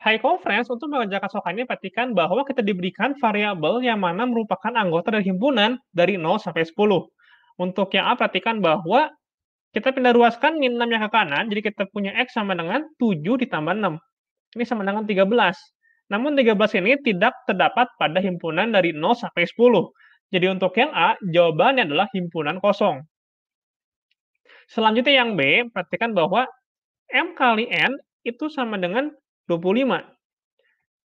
High Conference untuk mengerjakan soal ini perhatikan bahwa kita diberikan variabel yang mana merupakan anggota dari himpunan dari 0 sampai 10. Untuk yang A, perhatikan bahwa kita pindah ruaskan min 6 yang ke kanan, jadi kita punya X sama dengan 7 ditambah 6. Ini sama dengan 13. Namun 13 ini tidak terdapat pada himpunan dari 0 sampai 10. Jadi untuk yang A, jawabannya adalah himpunan kosong. Selanjutnya yang B, perhatikan bahwa M kali N itu sama dengan 25.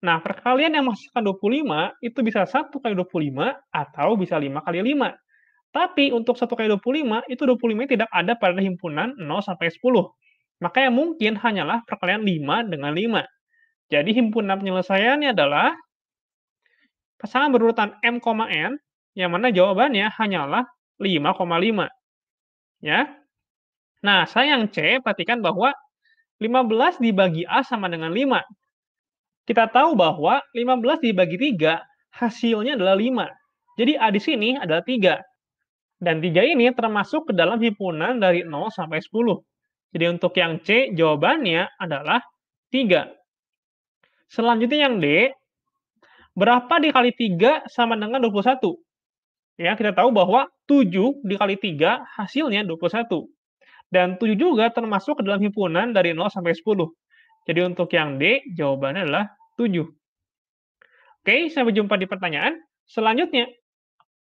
Nah, perkalian yang menghasilkan 25 itu bisa 1 kali 25 atau bisa 5 kali 5. Tapi untuk 1 kali 25 itu 25 tidak ada pada himpunan 0 sampai 10. Maka yang mungkin hanyalah perkalian 5 dengan 5. Jadi himpunan penyelesaiannya adalah pasangan berurutan M, N yang mana jawabannya hanyalah 5,5. Ya. Nah, sayang C, perhatikan bahwa 15 dibagi A sama dengan 5. Kita tahu bahwa 15 dibagi 3 hasilnya adalah 5. Jadi A di sini adalah 3. Dan 3 ini termasuk ke dalam himpunan dari 0 sampai 10. Jadi untuk yang C jawabannya adalah 3. Selanjutnya yang D, berapa dikali 3 sama dengan 21? Ya, kita tahu bahwa 7 dikali 3 hasilnya 21. Dan 7 juga termasuk ke dalam himpunan dari 0 sampai 10. Jadi untuk yang D, jawabannya adalah 7. Oke, sampai jumpa di pertanyaan selanjutnya.